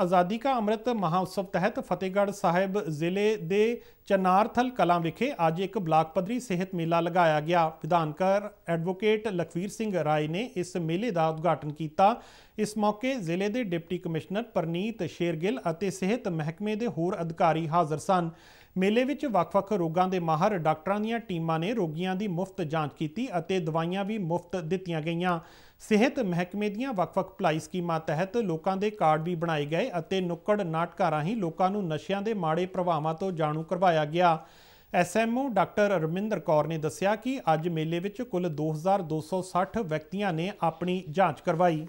ਆਜ਼ਾਦੀ ਕਾ ਅੰਮ੍ਰਿਤ ਮਹਾਉਤਸਵ ਤਹਿਤ ਫਤਿਹਗੜ੍ਹ ਸਾਹਿਬ ਜ਼ਿਲ੍ਹੇ ਦੇ ਚਨਾਰਥਲ ਕਲਾਂ ਵਿਖੇ ਅੱਜ ਇੱਕ ਬਲਾਕ ਪੱਧਰੀ ਸਿਹਤ ਮੇਲਾ ਲਗਾਇਆ ਗਿਆ ਵਿਧਾਨਕਰ ਐਡਵੋਕੇਟ ਲਖਵੀਰ ਸਿੰਘ ਰਾਏ ਨੇ ਇਸ ਮੇਲੇ ਦਾ ਉਦਘਾਟਨ ਕੀਤਾ ਇਸ ਮੌਕੇ ਜ਼ਿਲ੍ਹੇ ਦੇ ਡਿਪਟੀ ਕਮਿਸ਼ਨਰ ਪਰਨੀਤ ਸ਼ੇਰਗਿੱਲ ਅਤੇ ਸਿਹਤ ਮਹਿਕਮੇ ਦੇ ਹੋਰ ਅਧਿਕਾਰੀ ਹਾਜ਼ਰ ਸਨ ਮੇਲੇ ਵਿੱਚ ਵੱਖ-ਵੱਖ ਰੋਗਾਂ ਦੇ ਮਾਹਰ ਡਾਕਟਰਾਂ ਦੀਆਂ ਟੀਮਾਂ ਨੇ ਰੋਗੀਆਂ ਦੀ ਮੁਫਤ ਜਾਂਚ ਕੀਤੀ ਅਤੇ ਦਵਾਈਆਂ ਵੀ ਮੁਫਤ ਦਿੱਤੀਆਂ ਗਈਆਂ ਸਿਹਤ ਮਹਿਕਮੇ ਦੀਆਂ ਵੱਖ-ਵੱਖ ਭਲਾਈ ਸਕੀਮਾਂ ਤਹਿਤ ਲੋਕਾਂ ਦੇ ਕਾਰਡ ਵੀ ਬਣਾਏ ਗਏ ਅਤੇ ਨੁੱਕੜ ਨਾਟਕਾਂ ਰਾਹੀਂ ਲੋਕਾਂ ਨੂੰ ਨਸ਼ਿਆਂ ਦੇ ਮਾੜੇ ਪ੍ਰਭਾਵਾਂ ਤੋਂ ਜਾਣੂ ਕਰਵਾਇਆ ਗਿਆ ਐਸਐਮਓ ਡਾਕਟਰ ਰਮਿੰਦਰ ਕੌਰ ਨੇ ਦੱਸਿਆ ਕਿ ਅੱਜ ਮੇਲੇ ਵਿੱਚ ਕੁੱਲ 2260 ਵਿਅਕਤੀਆਂ ਨੇ ਆਪਣੀ ਜਾਂਚ ਕਰਵਾਈ